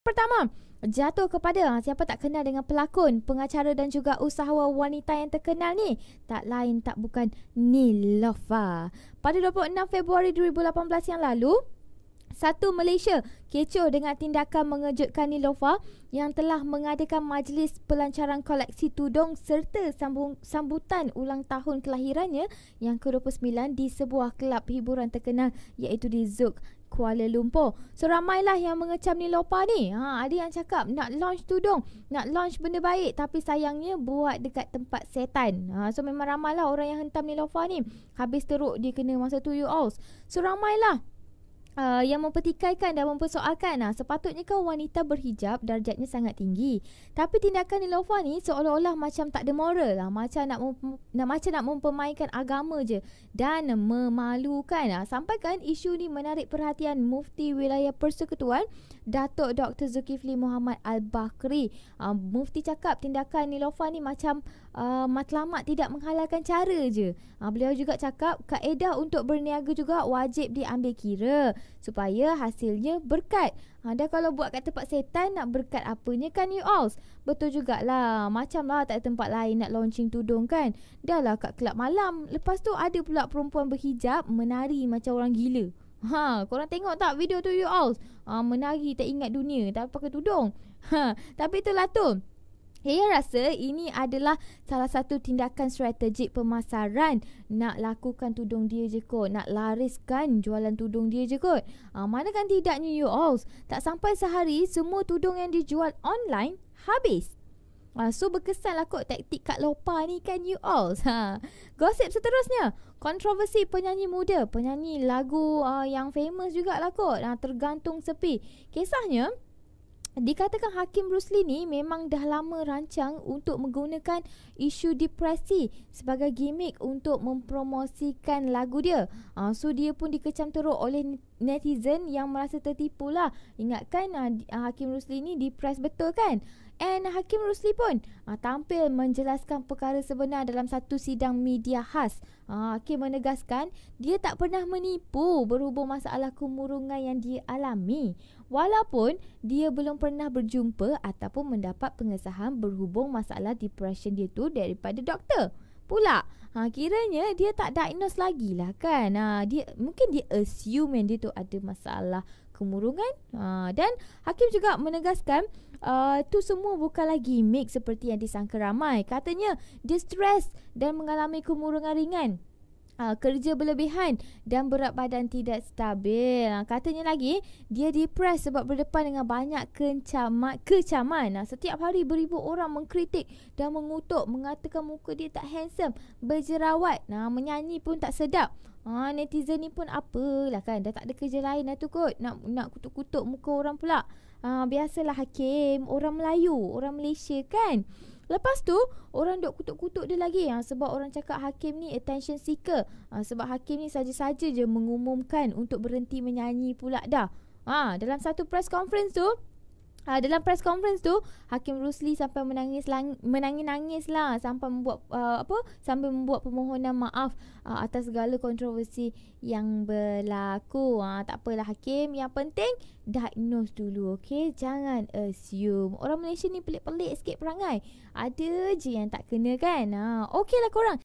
Pertama, jatuh kepada ah, siapa tak kenal dengan pelakon, pengacara dan juga usahawan wanita yang terkenal ni. Tak lain tak bukan Nilofa. Pada 26 Februari 2018 yang lalu, satu Malaysia kecoh dengan tindakan mengejutkan Nilofa yang telah mengadakan majlis pelancaran koleksi tudung serta sambung, sambutan ulang tahun kelahirannya yang ke-29 di sebuah kelab hiburan terkenal iaitu di Zouk Kuala Lumpur. Seramailah yang mengecam Nilopa ni. Ha, ada yang cakap nak launch tudung, nak launch benda baik tapi sayangnya buat dekat tempat setan. Ha, so memang ramailah orang yang hentam Nilopa ni. Habis teruk dia kena masa tu you all. Seramailah so, Uh, yang mempertikaikan dan mempersoalkan Nah, sepatutnya kan wanita berhijab darjatnya sangat tinggi tapi tindakan Nilofa ni seolah-olah macam tak ada moral lah macam nak nak macam nak mempermainkan agama je dan memalukan uh, sampai kan isu ni menarik perhatian mufti wilayah persekutuan Datuk Dr Zulkifli Muhammad Al-Bakri uh, mufti cakap tindakan Nilofa ni macam uh, matlamat tidak menghalalkan cara je. Uh, beliau juga cakap kaedah untuk berniaga juga wajib diambil kira supaya hasilnya berkat. Ha, dan kalau buat kat tempat setan nak berkat apanya kan you alls? Betul jugalah. Macam lah tak ada tempat lain nak launching tudung kan. Dah lah kat kelab malam. Lepas tu ada pula perempuan berhijab menari macam orang gila. Ha, korang tengok tak video tu you alls? Ha, menari tak ingat dunia tapi pakai tudung. Ha, tapi itulah tu. Lah ia rasa ini adalah salah satu tindakan strategik pemasaran nak lakukan tudung dia je kot. Nak lariskan jualan tudung dia je kot. Ha, ah, mana tidaknya you all. Tak sampai sehari semua tudung yang dijual online habis. Ha, so berkesanlah kot taktik Kak Lopa ni kan you all. Ha. Gosip seterusnya. Kontroversi penyanyi muda. Penyanyi lagu uh, yang famous jugalah kot. Ha, tergantung sepi. Kisahnya... Dikatakan Hakim Bruce Lee ni memang dah lama rancang untuk menggunakan isu depresi sebagai gimmick untuk mempromosikan lagu dia. Uh, so dia pun dikecam teruk oleh netizen yang merasa tertipu lah. Ingatkan uh, Hakim Rusli ni depress betul kan? And Hakim Rusli pun uh, tampil menjelaskan perkara sebenar dalam satu sidang media khas. Uh, Hakim menegaskan dia tak pernah menipu berhubung masalah kemurungan yang dia alami. Walaupun dia belum pernah berjumpa ataupun mendapat pengesahan berhubung masalah depression dia tu daripada doktor pula. Ha, kiranya dia tak diagnose lagi lah kan. Ha, dia, mungkin dia assume yang dia tu ada masalah kemurungan. Ha, dan Hakim juga menegaskan uh, tu semua bukan lagi mix seperti yang disangka ramai. Katanya dia stres dan mengalami kemurungan ringan. Uh, kerja berlebihan dan berat badan tidak stabil. Ah, katanya lagi, dia depres sebab berdepan dengan banyak kecaman. kecaman. Uh, setiap hari beribu orang mengkritik dan mengutuk, mengatakan muka dia tak handsome, berjerawat, uh, menyanyi pun tak sedap. Uh, netizen ni pun apalah kan, dah tak ada kerja lain dah tu kot. Nak, nak kutuk-kutuk muka orang pula uh, biasalah hakim orang Melayu, orang Malaysia kan. Lepas tu orang duk kutuk-kutuk dia lagi ha, sebab orang cakap hakim ni attention seeker. Ha, sebab hakim ni saja-saja je mengumumkan untuk berhenti menyanyi pula dah. Ha dalam satu press conference tu uh, dalam press conference tu Hakim Rusli sampai menangis menangis-nangis lah sampai membuat uh, apa sampai membuat permohonan maaf uh, atas segala kontroversi yang berlaku. Ah uh, tak apalah Hakim, yang penting diagnose dulu okey. Jangan assume. Orang Malaysia ni pelik-pelik sikit perangai. Ada je yang tak kena kan. Ha uh, okeylah korang